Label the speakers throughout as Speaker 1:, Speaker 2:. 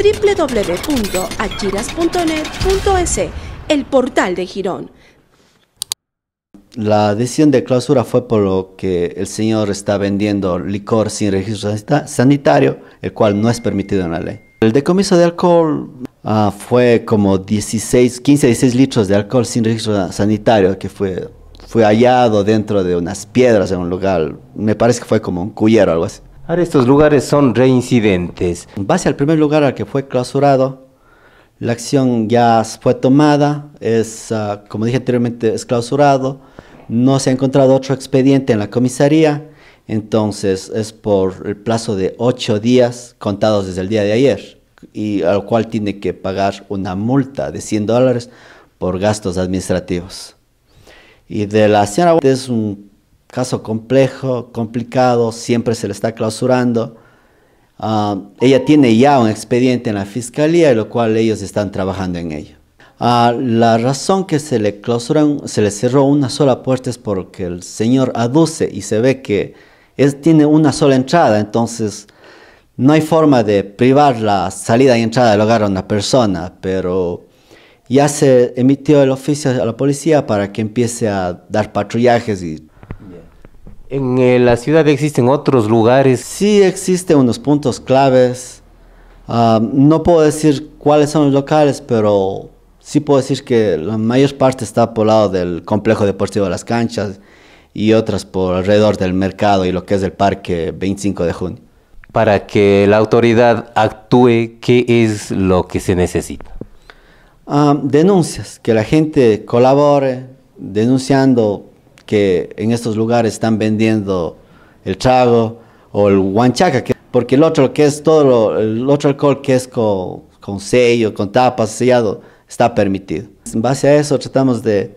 Speaker 1: www.achiras.net.es, el portal de Girón. La decisión de clausura fue por lo que el señor está vendiendo licor sin registro sanitario, el cual no es permitido en la ley. El decomiso de alcohol ah, fue como 16, 15, 16 litros de alcohol sin registro sanitario que fue, fue hallado dentro de unas piedras en un lugar, me parece que fue como un cuyero o algo así estos lugares son reincidentes. En base al primer lugar al que fue clausurado, la acción ya fue tomada, es, ah, como dije anteriormente, es clausurado, no se ha encontrado otro expediente en la comisaría, entonces es por el plazo de ocho días contados desde el día de ayer, y al cual tiene que pagar una multa de 100 dólares por gastos administrativos. Y de la señora es un caso complejo, complicado, siempre se le está clausurando. Ah, ella tiene ya un expediente en la fiscalía, lo cual ellos están trabajando en ello. Ah, la razón que se le clausuran, se le cerró una sola puerta es porque el señor aduce y se ve que es, tiene una sola entrada, entonces no hay forma de privar la salida y entrada del hogar a una persona, pero ya se emitió el oficio a la policía para que empiece a dar patrullajes y ¿En eh, la ciudad existen otros lugares? Sí, existen unos puntos claves. Ah, no puedo decir cuáles son los locales, pero sí puedo decir que la mayor parte está por lado del complejo deportivo de las canchas y otras por alrededor del mercado y lo que es el parque 25 de junio. Para que la autoridad actúe, ¿qué es lo que se necesita? Ah, denuncias, que la gente colabore denunciando que en estos lugares están vendiendo el trago o el guanchaca, porque el otro que es todo, el otro alcohol que es con, sello, con tapas, sellado, está permitido. En base a eso tratamos de,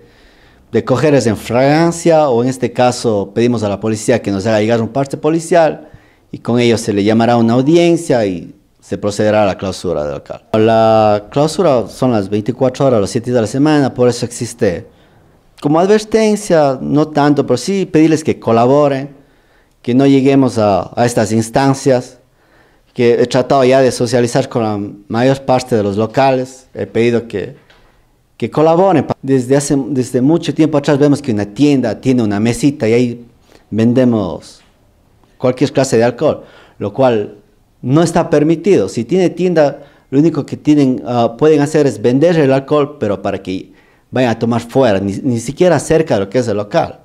Speaker 1: de coger en fragancia o en este caso pedimos a la policía que nos haga llegar un parte policial y con ello se le llamará una audiencia y se procederá a la clausura del local. La clausura son las 24 horas, los 7 días de la semana, por eso existe como advertencia, no tanto, pero sí pedirles que colaboren, que no lleguemos a, estas instancias, que he tratado ya de socializar con la mayor parte de los locales, he pedido que, que colaboren. Desde, hace, desde mucho tiempo atrás vemos que una tienda tiene una mesita y ahí vendemos cualquier clase de alcohol, lo cual no está permitido. Si tiene tienda, lo único que tienen, ah, pueden hacer es vender el alcohol, pero para que vaya a tomar fuera, ni, ni siquiera cerca de lo que es el local.